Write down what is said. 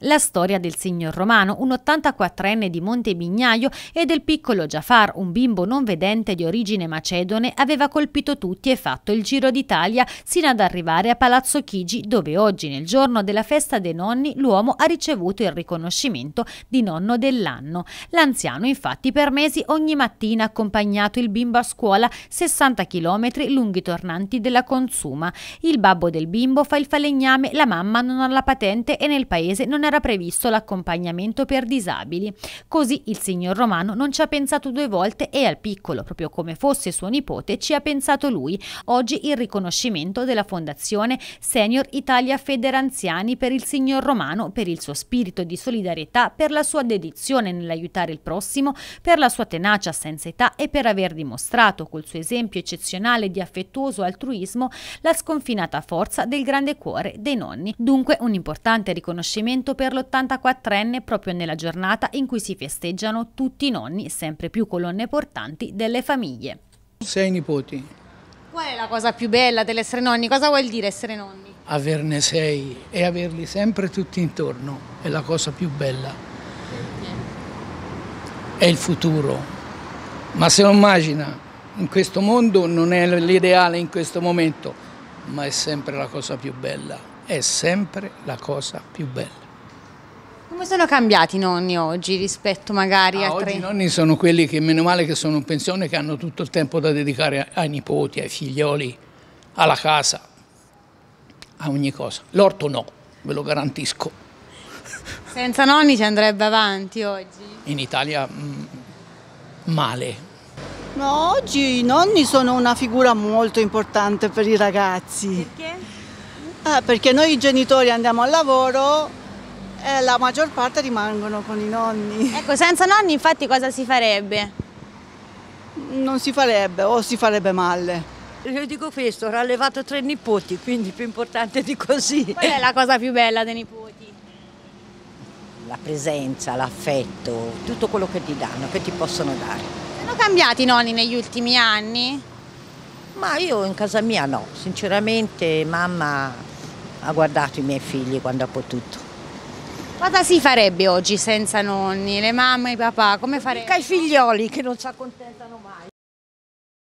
La storia del signor Romano, un 84enne di Montemignaio, e del piccolo Jafar, un bimbo non vedente di origine macedone, aveva colpito tutti e fatto il giro d'Italia sino ad arrivare a Palazzo Chigi, dove oggi, nel giorno della festa dei nonni, l'uomo ha ricevuto il riconoscimento di nonno dell'anno. L'anziano, infatti, per mesi ogni mattina ha accompagnato il bimbo a scuola 60 km lunghi tornanti della consuma. Il babbo del bimbo fa il falegname, la mamma non ha la patente e nel paese non era previsto l'accompagnamento per disabili. Così il signor Romano non ci ha pensato due volte e al piccolo, proprio come fosse suo nipote, ci ha pensato lui. Oggi il riconoscimento della Fondazione Senior Italia Federanziani per il signor Romano, per il suo spirito di solidarietà, per la sua dedizione nell'aiutare il prossimo, per la sua tenacia senza età e per aver dimostrato col suo esempio eccezionale di affettuoso altruismo la sconfinata forza del grande cuore dei nonni. Dunque un importante riconoscimento per l'84enne proprio nella giornata in cui si festeggiano tutti i nonni, sempre più colonne portanti delle famiglie. Sei nipoti. Qual è la cosa più bella dell'essere nonni? Cosa vuol dire essere nonni? Averne sei e averli sempre tutti intorno è la cosa più bella. È il futuro. Ma se lo immagina, in questo mondo non è l'ideale in questo momento, ma è sempre la cosa più bella, è sempre la cosa più bella. Come sono cambiati i nonni oggi rispetto magari ah, a... Oggi i nonni sono quelli che meno male che sono in pensione che hanno tutto il tempo da dedicare ai nipoti, ai figlioli, alla casa, a ogni cosa. L'orto no, ve lo garantisco. Senza nonni ci andrebbe avanti oggi? In Italia mm, male. No, oggi i nonni sono una figura molto importante per i ragazzi. Perché? Ah, perché noi genitori andiamo al lavoro eh, la maggior parte rimangono con i nonni. Ecco, senza nonni infatti cosa si farebbe? Non si farebbe o si farebbe male. Io dico questo, ho allevato tre nipoti, quindi più importante di così. Qual è la cosa più bella dei nipoti? La presenza, l'affetto, tutto quello che ti danno, che ti possono dare. Sono cambiati i nonni negli ultimi anni? Ma io in casa mia no, sinceramente mamma ha guardato i miei figli quando ha potuto. Cosa si farebbe oggi senza nonni, le mamme, i papà? Come farebbe? Mica i figlioli che non si accontentano mai.